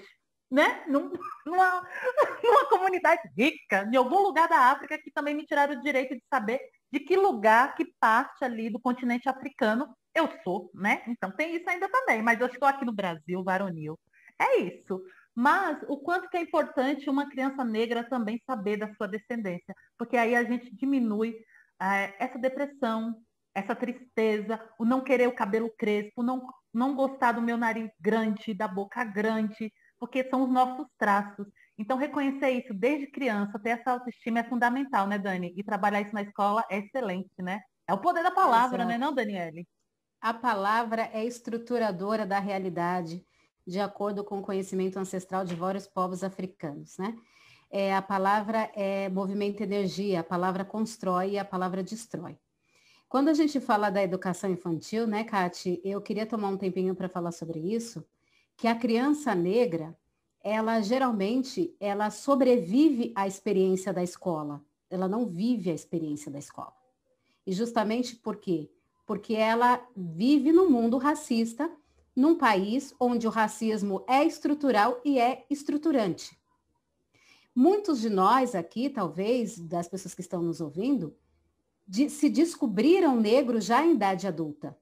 Né? Num, numa, numa comunidade rica, em algum lugar da África, que também me tiraram o direito de saber de que lugar, que parte ali do continente africano eu sou, né? Então tem isso ainda também, mas eu estou aqui no Brasil, varonil. É isso mas o quanto que é importante uma criança negra também saber da sua descendência, porque aí a gente diminui é, essa depressão, essa tristeza, o não querer o cabelo crespo, não, não gostar do meu nariz grande, da boca grande, porque são os nossos traços. Então, reconhecer isso desde criança, ter essa autoestima é fundamental, né, Dani? E trabalhar isso na escola é excelente, né? É o poder da palavra, Exato. né, não, Daniele? A palavra é estruturadora da realidade de acordo com o conhecimento ancestral de vários povos africanos, né? É, a palavra é movimento energia, a palavra constrói e a palavra destrói. Quando a gente fala da educação infantil, né, Kate? eu queria tomar um tempinho para falar sobre isso, que a criança negra, ela geralmente, ela sobrevive à experiência da escola, ela não vive a experiência da escola. E justamente por quê? Porque ela vive no mundo racista num país onde o racismo é estrutural e é estruturante. Muitos de nós aqui, talvez, das pessoas que estão nos ouvindo, de, se descobriram negros já em idade adulta.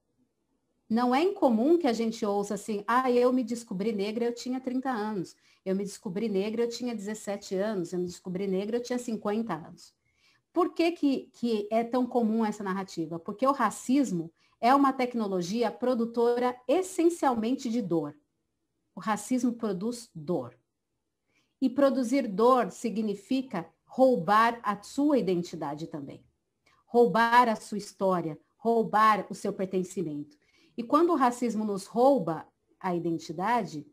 Não é incomum que a gente ouça assim, ah, eu me descobri negra, eu tinha 30 anos, eu me descobri negra, eu tinha 17 anos, eu me descobri negra, eu tinha 50 anos. Por que, que, que é tão comum essa narrativa? Porque o racismo é uma tecnologia produtora essencialmente de dor. O racismo produz dor. E produzir dor significa roubar a sua identidade também, roubar a sua história, roubar o seu pertencimento. E quando o racismo nos rouba a identidade,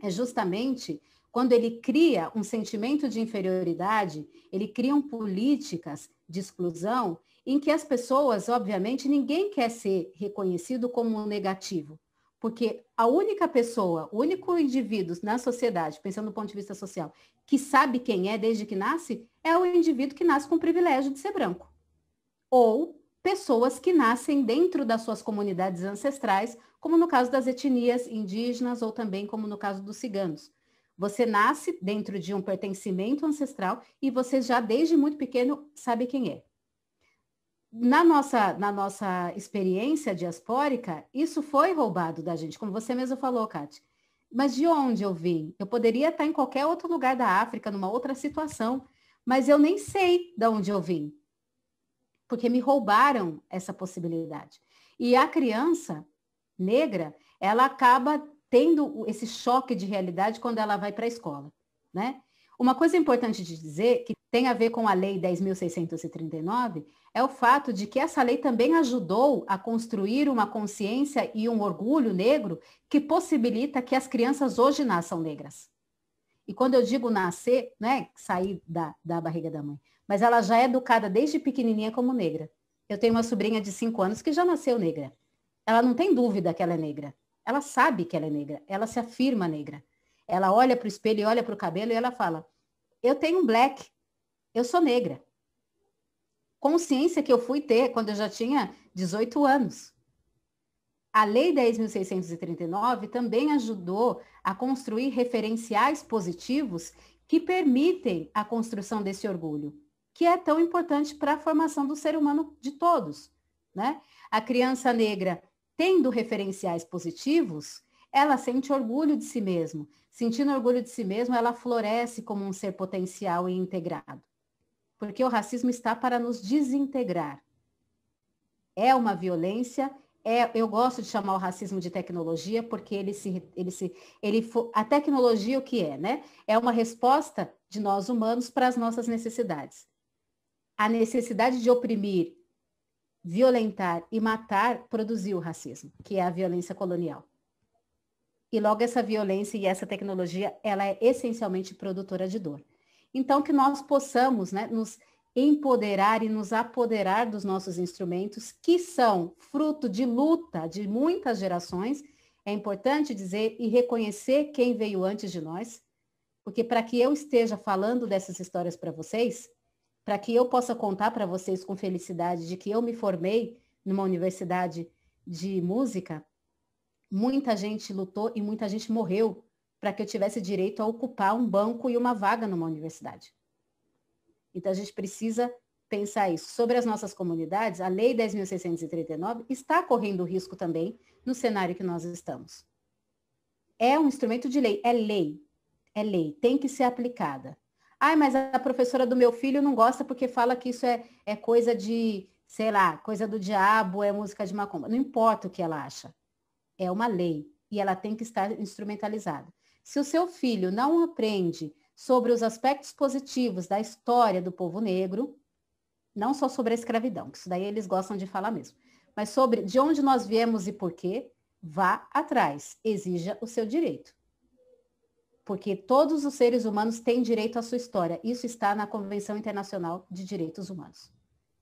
é justamente quando ele cria um sentimento de inferioridade, ele cria políticas de exclusão, em que as pessoas, obviamente, ninguém quer ser reconhecido como um negativo, porque a única pessoa, o único indivíduo na sociedade, pensando do ponto de vista social, que sabe quem é desde que nasce, é o indivíduo que nasce com o privilégio de ser branco. Ou pessoas que nascem dentro das suas comunidades ancestrais, como no caso das etnias indígenas ou também como no caso dos ciganos. Você nasce dentro de um pertencimento ancestral e você já desde muito pequeno sabe quem é. Na nossa, na nossa experiência diaspórica, isso foi roubado da gente, como você mesmo falou, Kate. Mas de onde eu vim? Eu poderia estar em qualquer outro lugar da África, numa outra situação, mas eu nem sei de onde eu vim, porque me roubaram essa possibilidade. E a criança negra, ela acaba tendo esse choque de realidade quando ela vai para a escola, né? Uma coisa importante de dizer, que tem a ver com a Lei 10.639, é o fato de que essa lei também ajudou a construir uma consciência e um orgulho negro que possibilita que as crianças hoje nasçam negras. E quando eu digo nascer, não é sair da, da barriga da mãe, mas ela já é educada desde pequenininha como negra. Eu tenho uma sobrinha de 5 anos que já nasceu negra. Ela não tem dúvida que ela é negra. Ela sabe que ela é negra, ela se afirma negra. Ela olha para o espelho e olha para o cabelo e ela fala: Eu tenho um black, eu sou negra. Consciência que eu fui ter quando eu já tinha 18 anos. A Lei 10.639 também ajudou a construir referenciais positivos que permitem a construção desse orgulho, que é tão importante para a formação do ser humano de todos. Né? A criança negra tendo referenciais positivos, ela sente orgulho de si mesmo. Sentindo orgulho de si mesmo, ela floresce como um ser potencial e integrado. Porque o racismo está para nos desintegrar. É uma violência, é, eu gosto de chamar o racismo de tecnologia, porque ele se, ele se, ele a tecnologia o que é, né? É uma resposta de nós humanos para as nossas necessidades. A necessidade de oprimir violentar e matar produziu o racismo, que é a violência colonial. E logo essa violência e essa tecnologia, ela é essencialmente produtora de dor. Então que nós possamos, né, nos empoderar e nos apoderar dos nossos instrumentos, que são fruto de luta de muitas gerações. É importante dizer e reconhecer quem veio antes de nós, porque para que eu esteja falando dessas histórias para vocês, para que eu possa contar para vocês com felicidade de que eu me formei numa universidade de música, muita gente lutou e muita gente morreu para que eu tivesse direito a ocupar um banco e uma vaga numa universidade. Então a gente precisa pensar isso. Sobre as nossas comunidades, a Lei 10.639 está correndo risco também no cenário que nós estamos. É um instrumento de lei, é lei, é lei, tem que ser aplicada. Ai, mas a professora do meu filho não gosta porque fala que isso é, é coisa de, sei lá, coisa do diabo, é música de macumba. Não importa o que ela acha. É uma lei e ela tem que estar instrumentalizada. Se o seu filho não aprende sobre os aspectos positivos da história do povo negro, não só sobre a escravidão, que isso daí eles gostam de falar mesmo, mas sobre de onde nós viemos e por quê, vá atrás, exija o seu direito porque todos os seres humanos têm direito à sua história. Isso está na Convenção Internacional de Direitos Humanos.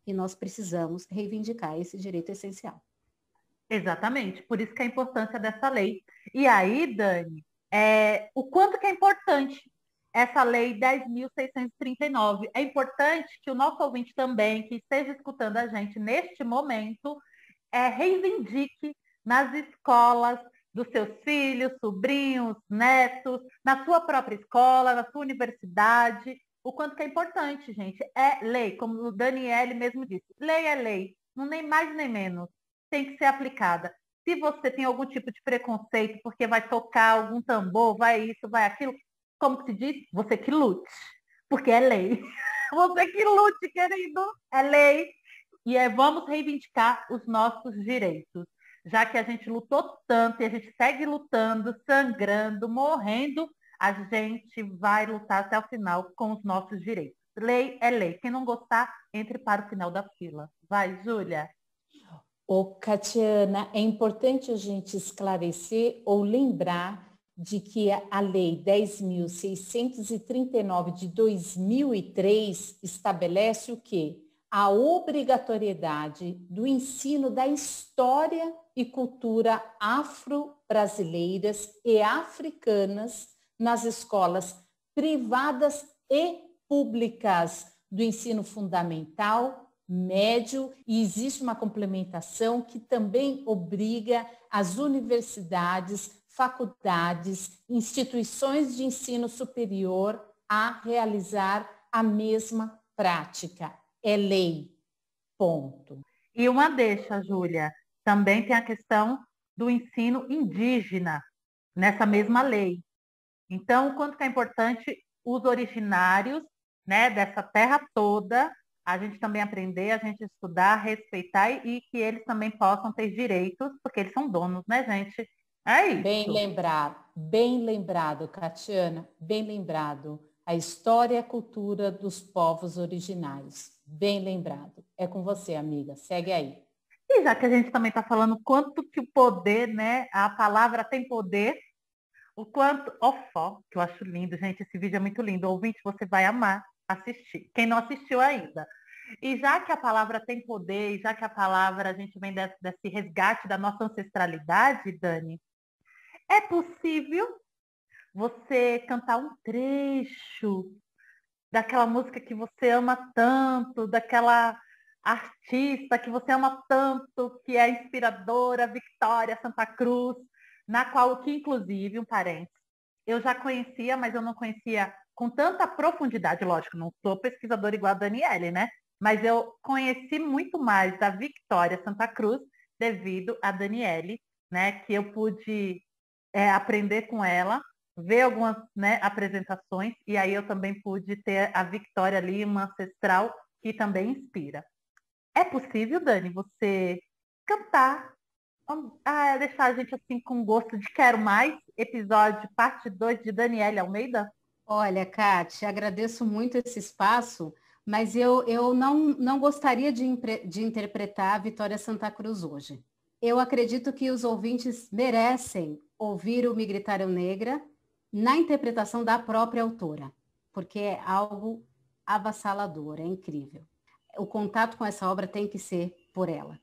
E nós precisamos reivindicar esse direito essencial. Exatamente, por isso que a importância dessa lei. E aí, Dani, é, o quanto que é importante essa lei 10.639. É importante que o nosso ouvinte também, que esteja escutando a gente neste momento, é, reivindique nas escolas, dos seus filhos, sobrinhos, netos, na sua própria escola, na sua universidade. O quanto que é importante, gente. É lei, como o Daniele mesmo disse. Lei é lei, não nem mais nem menos. Tem que ser aplicada. Se você tem algum tipo de preconceito, porque vai tocar algum tambor, vai isso, vai aquilo, como se diz? Você que lute, porque é lei. Você que lute, querido, é lei. E é, vamos reivindicar os nossos direitos já que a gente lutou tanto e a gente segue lutando, sangrando, morrendo, a gente vai lutar até o final com os nossos direitos. Lei é lei. Quem não gostar, entre para o final da fila. Vai, Júlia. Ô, oh, Catiana, é importante a gente esclarecer ou lembrar de que a Lei 10.639 de 2003 estabelece o quê? A obrigatoriedade do ensino da história e cultura afro-brasileiras e africanas nas escolas privadas e públicas do ensino fundamental, médio, e existe uma complementação que também obriga as universidades, faculdades, instituições de ensino superior a realizar a mesma prática. É lei. Ponto. E uma deixa, Júlia. Também tem a questão do ensino indígena nessa mesma lei. Então, quanto que é importante os originários né, dessa terra toda, a gente também aprender, a gente estudar, respeitar e, e que eles também possam ter direitos, porque eles são donos, né, gente? É isso. Bem lembrado, bem lembrado, Catiana, bem lembrado. A história e a cultura dos povos originários. Bem lembrado. É com você, amiga. Segue aí. E já que a gente também está falando quanto que o poder, né? A palavra tem poder, o quanto. Ofó, que eu acho lindo, gente. Esse vídeo é muito lindo. Ouvinte, você vai amar assistir. Quem não assistiu ainda. E já que a palavra tem poder, e já que a palavra a gente vem desse, desse resgate da nossa ancestralidade, Dani, é possível você cantar um trecho daquela música que você ama tanto, daquela artista que você ama tanto, que é inspiradora, Victoria Santa Cruz, na qual que, inclusive, um parente, eu já conhecia, mas eu não conhecia com tanta profundidade, lógico, não sou pesquisadora igual a Daniele, né? Mas eu conheci muito mais da Victoria Santa Cruz devido a Daniele, né? Que eu pude é, aprender com ela, ver algumas né, apresentações, e aí eu também pude ter a Victoria ali, uma ancestral, que também inspira. É possível, Dani, você cantar, ah, deixar a gente assim com gosto de quero mais, episódio parte 2 de Daniela Almeida? Olha, Kate, agradeço muito esse espaço, mas eu, eu não, não gostaria de, de interpretar a Vitória Santa Cruz hoje. Eu acredito que os ouvintes merecem ouvir o Migritário Negra na interpretação da própria autora, porque é algo avassalador, é incrível o contato com essa obra tem que ser por ela.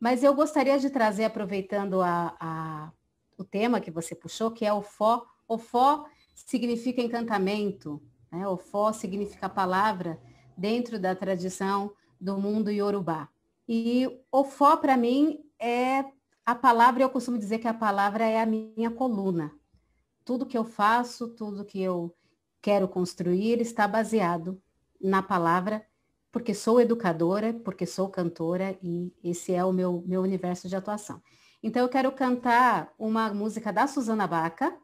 Mas eu gostaria de trazer, aproveitando a, a, o tema que você puxou, que é o fó. O fó significa encantamento, né? o fó significa palavra dentro da tradição do mundo iorubá. E o fó, para mim, é a palavra, eu costumo dizer que a palavra é a minha coluna. Tudo que eu faço, tudo que eu quero construir está baseado na palavra porque sou educadora, porque sou cantora e esse é o meu, meu universo de atuação. Então eu quero cantar uma música da Suzana Baca,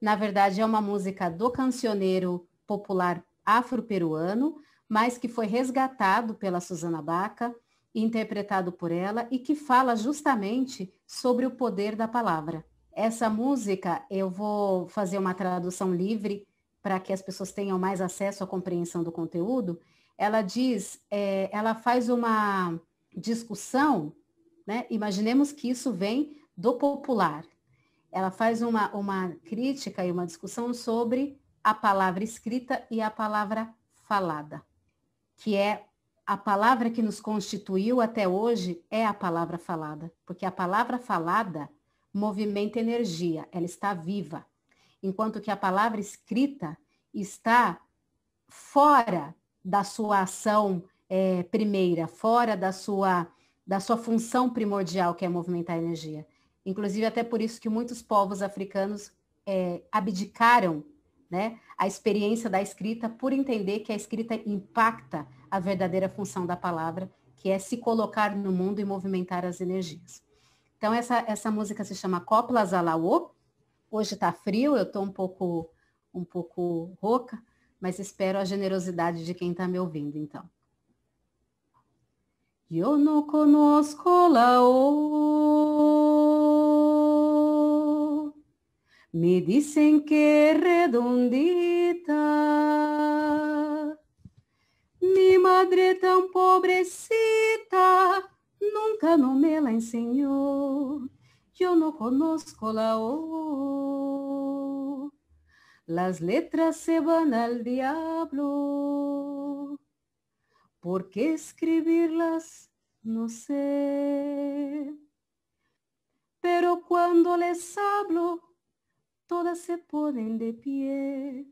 na verdade é uma música do cancioneiro popular afro-peruano, mas que foi resgatado pela Suzana Baca, interpretado por ela e que fala justamente sobre o poder da palavra. Essa música eu vou fazer uma tradução livre para que as pessoas tenham mais acesso à compreensão do conteúdo, ela diz, é, ela faz uma discussão, né? imaginemos que isso vem do popular. Ela faz uma, uma crítica e uma discussão sobre a palavra escrita e a palavra falada, que é a palavra que nos constituiu até hoje é a palavra falada, porque a palavra falada movimenta energia, ela está viva, enquanto que a palavra escrita está fora da sua ação é, primeira, fora da sua, da sua função primordial, que é movimentar energia. Inclusive, até por isso que muitos povos africanos é, abdicaram né, a experiência da escrita por entender que a escrita impacta a verdadeira função da palavra, que é se colocar no mundo e movimentar as energias. Então, essa, essa música se chama Coplas Alaô. Hoje está frio, eu estou um pouco, um pouco rouca, mas espero a generosidade de quem está me ouvindo, então. Eu não conosco lao. Me dizem que redondita. Mi madre tão pobrecita, nunca no me la ensinou. Eu não conosco lao. Las letras se van al diablo. ¿Por qué escribirlas? No sé. Pero cuando les hablo, todas se ponen de pie.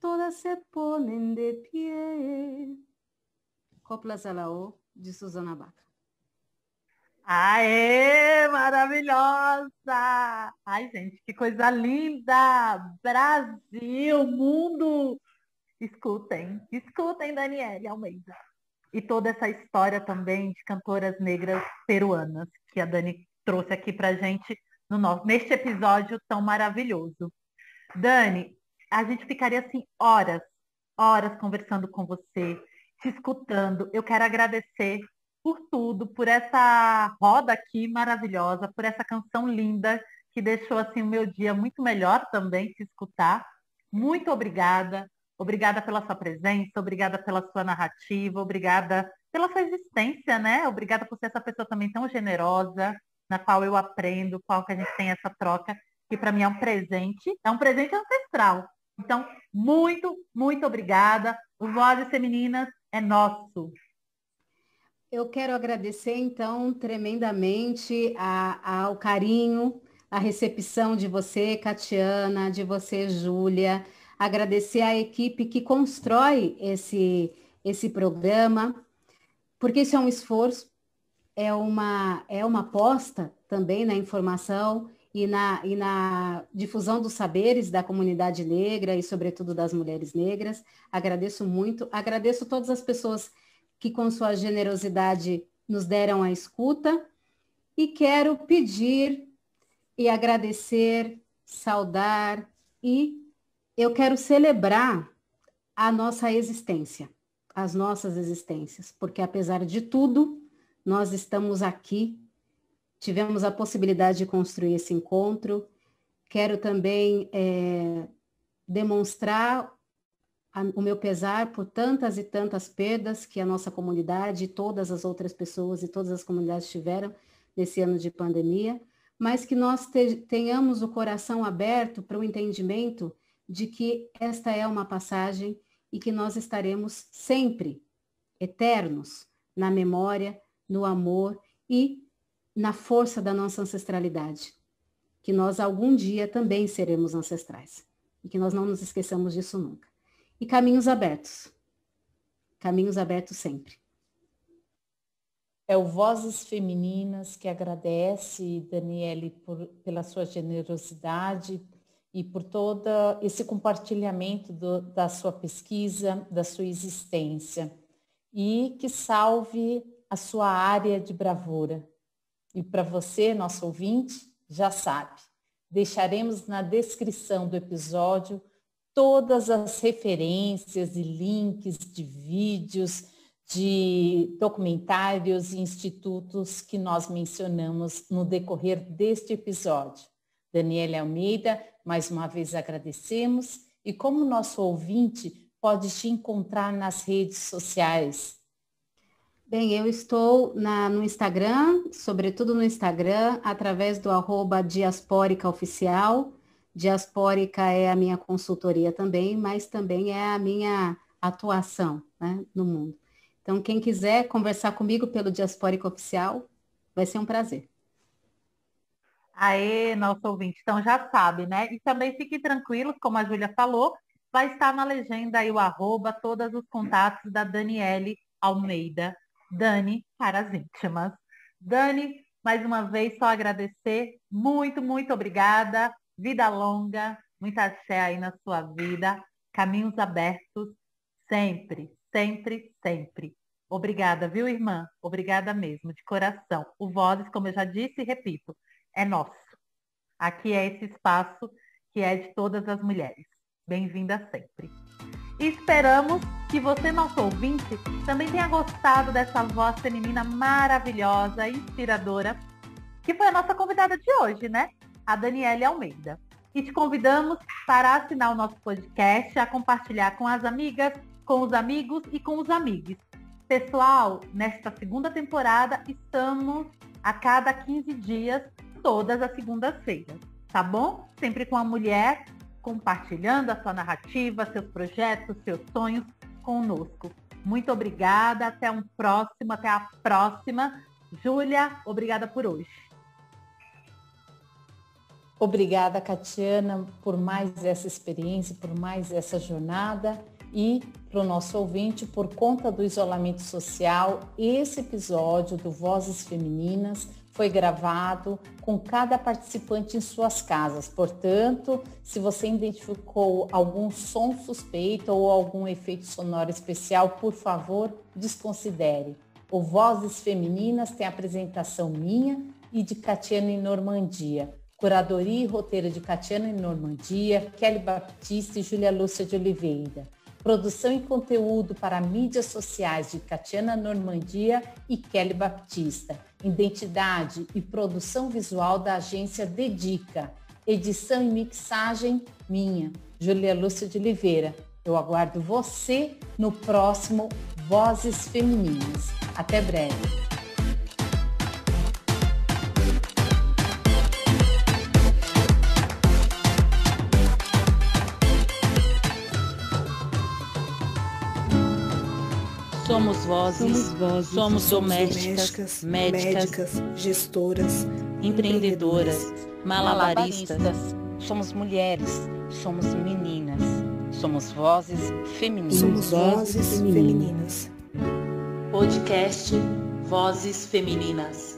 Todas se ponen de pie. Coplas a la O de Susana Baca. Aê, maravilhosa! Ai, gente, que coisa linda! Brasil, mundo! Escutem, escutem Daniele Almeida. E toda essa história também de cantoras negras peruanas que a Dani trouxe aqui pra gente no nosso, neste episódio tão maravilhoso. Dani, a gente ficaria assim horas, horas conversando com você, te escutando. Eu quero agradecer por tudo, por essa roda aqui maravilhosa, por essa canção linda que deixou assim o meu dia muito melhor também se escutar. Muito obrigada. Obrigada pela sua presença, obrigada pela sua narrativa, obrigada pela sua existência, né? Obrigada por ser essa pessoa também tão generosa, na qual eu aprendo, qual que a gente tem essa troca, que para mim é um presente, é um presente ancestral. Então, muito, muito obrigada. O Vozes Femininas é nosso. Eu quero agradecer, então, tremendamente ao carinho, a recepção de você, Catiana, de você, Júlia. Agradecer à equipe que constrói esse, esse programa, porque isso é um esforço, é uma, é uma aposta também na informação e na, e na difusão dos saberes da comunidade negra e, sobretudo, das mulheres negras. Agradeço muito, agradeço todas as pessoas que que com sua generosidade nos deram a escuta e quero pedir e agradecer, saudar e eu quero celebrar a nossa existência, as nossas existências, porque apesar de tudo, nós estamos aqui, tivemos a possibilidade de construir esse encontro. Quero também é, demonstrar o meu pesar por tantas e tantas perdas que a nossa comunidade, todas as outras pessoas e todas as comunidades tiveram nesse ano de pandemia, mas que nós te, tenhamos o coração aberto para o entendimento de que esta é uma passagem e que nós estaremos sempre eternos na memória, no amor e na força da nossa ancestralidade, que nós algum dia também seremos ancestrais e que nós não nos esqueçamos disso nunca e caminhos abertos. Caminhos abertos sempre. É o Vozes Femininas que agradece, Daniele, por, pela sua generosidade e por todo esse compartilhamento do, da sua pesquisa, da sua existência. E que salve a sua área de bravura. E para você, nosso ouvinte, já sabe, deixaremos na descrição do episódio todas as referências e links de vídeos, de documentários e institutos que nós mencionamos no decorrer deste episódio. Daniela Almeida, mais uma vez agradecemos e como nosso ouvinte pode te encontrar nas redes sociais? Bem, eu estou na, no Instagram, sobretudo no Instagram, através do arroba oficial, Diaspórica é a minha consultoria também, mas também é a minha atuação né, no mundo. Então, quem quiser conversar comigo pelo Diaspórica Oficial, vai ser um prazer. Aê, nosso ouvinte, então já sabe, né? E também fique tranquilo, como a Júlia falou, vai estar na legenda aí o arroba, todos os contatos da Daniele Almeida, Dani para as íntimas. Dani, mais uma vez, só agradecer. Muito, muito obrigada vida longa, muita fé aí na sua vida, caminhos abertos, sempre, sempre, sempre. Obrigada, viu, irmã? Obrigada mesmo, de coração. O Vozes, como eu já disse e repito, é nosso. Aqui é esse espaço que é de todas as mulheres. Bem-vinda sempre. esperamos que você, nosso ouvinte, também tenha gostado dessa voz feminina maravilhosa inspiradora, que foi a nossa convidada de hoje, né? a Daniele Almeida. E te convidamos para assinar o nosso podcast, a compartilhar com as amigas, com os amigos e com os amigos. Pessoal, nesta segunda temporada estamos a cada 15 dias, todas as segundas-feiras, tá bom? Sempre com a mulher compartilhando a sua narrativa, seus projetos, seus sonhos conosco. Muito obrigada, até um próximo, até a próxima. Júlia, obrigada por hoje. Obrigada, Catiana, por mais essa experiência, por mais essa jornada e para o nosso ouvinte, por conta do isolamento social, esse episódio do Vozes Femininas foi gravado com cada participante em suas casas. Portanto, se você identificou algum som suspeito ou algum efeito sonoro especial, por favor, desconsidere. O Vozes Femininas tem a apresentação minha e de Catiana em Normandia. Curadoria e roteiro de Catiana Normandia, Kelly Baptista e Júlia Lúcia de Oliveira. Produção e conteúdo para mídias sociais de Catiana Normandia e Kelly Baptista. Identidade e produção visual da agência Dedica. Edição e mixagem minha, Júlia Lúcia de Oliveira. Eu aguardo você no próximo Vozes Femininas. Até breve. Somos vozes, somos, vozes, somos domésticas, domésticas médicas, médicas, gestoras, empreendedoras, malabaristas. malabaristas. Somos mulheres, somos meninas, somos vozes femininas. Somos vozes femininas. Podcast Vozes Femininas.